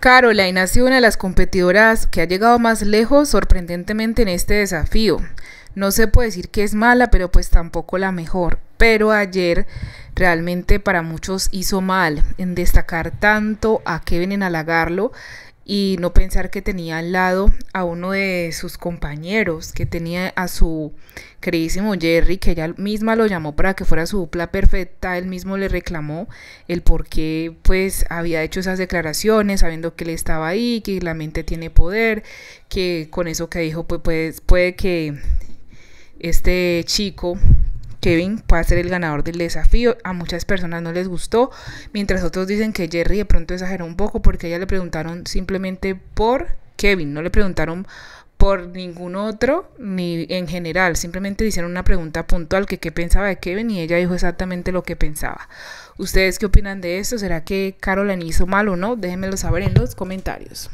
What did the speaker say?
Carolina, ha sido una de las competidoras que ha llegado más lejos sorprendentemente en este desafío. No se puede decir que es mala, pero pues tampoco la mejor. Pero ayer realmente para muchos hizo mal en destacar tanto a Kevin en halagarlo y no pensar que tenía al lado a uno de sus compañeros, que tenía a su queridísimo Jerry, que ella misma lo llamó para que fuera su dupla perfecta, él mismo le reclamó el por qué pues había hecho esas declaraciones, sabiendo que él estaba ahí, que la mente tiene poder, que con eso que dijo pues, pues puede que este chico Kevin puede ser el ganador del desafío. A muchas personas no les gustó, mientras otros dicen que Jerry de pronto exageró un poco porque ella le preguntaron simplemente por Kevin, no le preguntaron por ningún otro ni en general, simplemente hicieron una pregunta puntual que qué pensaba de Kevin y ella dijo exactamente lo que pensaba. ¿Ustedes qué opinan de esto? ¿Será que Caroline hizo mal o no? Déjenmelo saber en los comentarios.